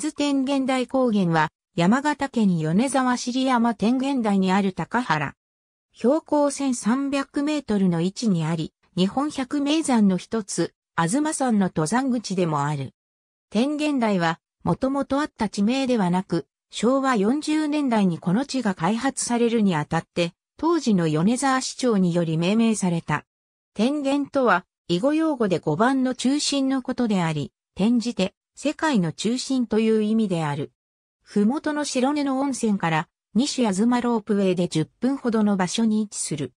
静天元台高原は、山形県米沢尻山天元台にある高原。標高1300メートルの位置にあり、日本百名山の一つ、あずま山の登山口でもある。天元台は、もともとあった地名ではなく、昭和40年代にこの地が開発されるにあたって、当時の米沢市長により命名された。天元とは、囲碁用語で5番の中心のことであり、転じて、世界の中心という意味である。ふもとの白根の温泉から西東ロープウェイで10分ほどの場所に位置する。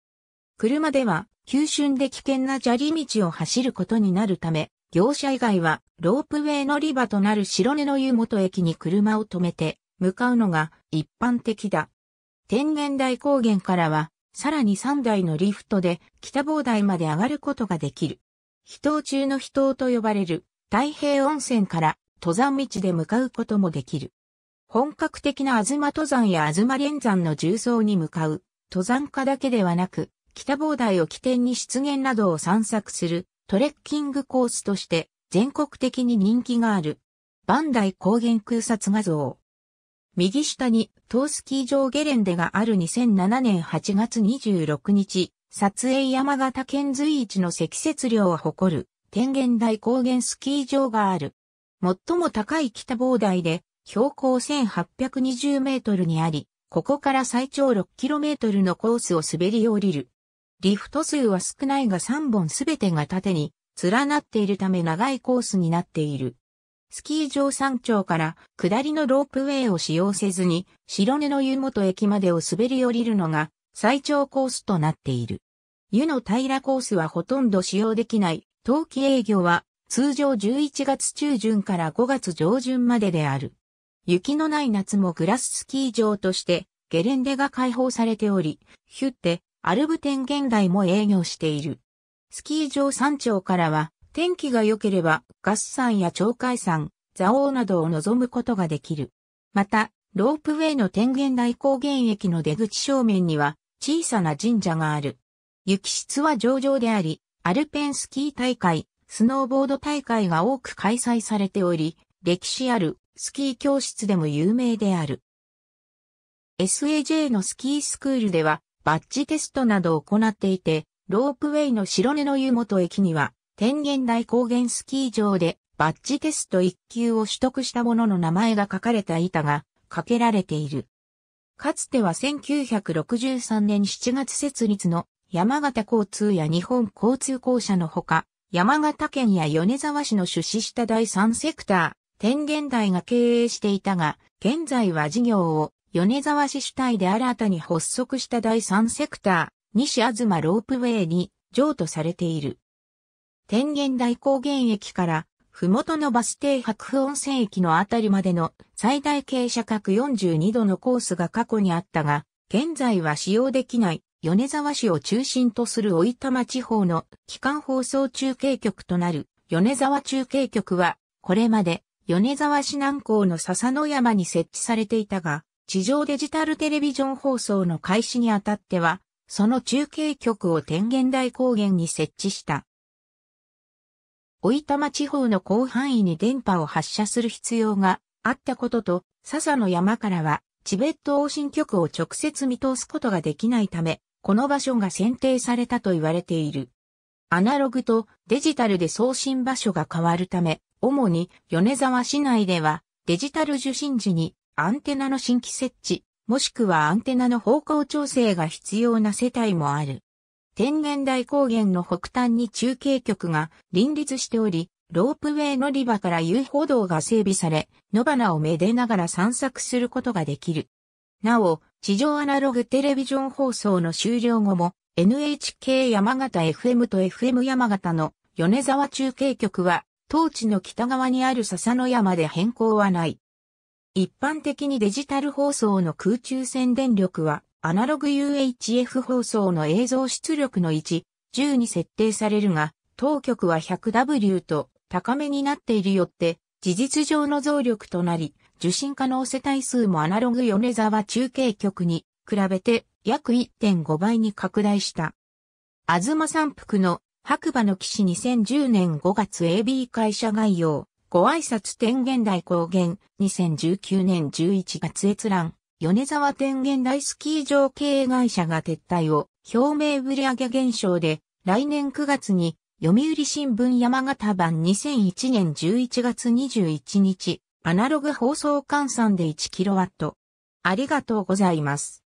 車では急峻で危険な砂利道を走ることになるため、業者以外はロープウェイ乗り場となる白根の湯本駅に車を止めて向かうのが一般的だ。天元台高原からはさらに3台のリフトで北防台まで上がることができる。秘湯中の秘湯と呼ばれる太平温泉から登山道で向かうこともできる。本格的な東登山や東連山の重層に向かう、登山家だけではなく、北防台を起点に湿原などを散策するトレッキングコースとして全国的に人気がある。ダイ高原空撮画像。右下に東スキー場ゲレンデがある2007年8月26日、撮影山形県随一の積雪量を誇る天元台高原スキー場がある。最も高い北防台で、標高1820メートルにあり、ここから最長6トルのコースを滑り降りる。リフト数は少ないが3本すべてが縦に連なっているため長いコースになっている。スキー場山頂から下りのロープウェイを使用せずに白根の湯本駅までを滑り降りるのが最長コースとなっている。湯の平コースはほとんど使用できない冬季営業は通常11月中旬から5月上旬までである。雪のない夏もグラススキー場としてゲレンデが開放されており、ヒュッテ、アルブ天現代も営業している。スキー場山頂からは天気が良ければガス山や鳥海山、蔵王などを望むことができる。また、ロープウェイの天元大高原駅の出口正面には小さな神社がある。雪質は上々であり、アルペンスキー大会、スノーボード大会が多く開催されており、歴史あるスキー教室でも有名である。SAJ のスキースクールではバッジテストなどを行っていて、ロープウェイの白根の湯本駅には、天元大高原スキー場でバッジテスト1級を取得した者の名前が書かれた板がかけられている。かつては1963年7月設立の山形交通や日本交通公社のほか、山形県や米沢市の出資した第三セクター、天元台が経営していたが、現在は事業を米沢市主体で新たに発足した第三セクター、西まロープウェイに譲渡されている。天元台高原駅から、ふもとのバス停白布温泉駅のあたりまでの最大傾斜角42度のコースが過去にあったが、現在は使用できない米沢市を中心とする大玉地方の基幹放送中継局となる米沢中継局は、これまで米沢市南港の笹の山に設置されていたが、地上デジタルテレビジョン放送の開始にあたっては、その中継局を天元台高原に設置した。大玉地方の広範囲に電波を発射する必要があったことと、笹の山からは、チベット往診局を直接見通すことができないため、この場所が選定されたと言われている。アナログとデジタルで送信場所が変わるため、主に米沢市内ではデジタル受信時にアンテナの新規設置、もしくはアンテナの方向調整が必要な世帯もある。天元台高原の北端に中継局が林立しており、ロープウェイ乗り場から遊歩道が整備され、野花をめでながら散策することができる。なお、地上アナログテレビジョン放送の終了後も NHK 山形 FM と FM 山形の米沢中継局は当地の北側にある笹の山で変更はない。一般的にデジタル放送の空中宣伝力はアナログ UHF 放送の映像出力の1、10に設定されるが、当局は 100W と高めになっているよって、事実上の増力となり、受信可能世帯数もアナログ米沢中継局に比べて約1.5倍に拡大した。あずま山腹の白馬の騎士2010年5月 AB 会社概要、ご挨拶天元大高原2019年11月閲覧、米沢天元大スキー場経営会社が撤退を表明売上減少で来年9月に読売新聞山形版2001年11月21日、アナログ放送換算で 1kW。ありがとうございます。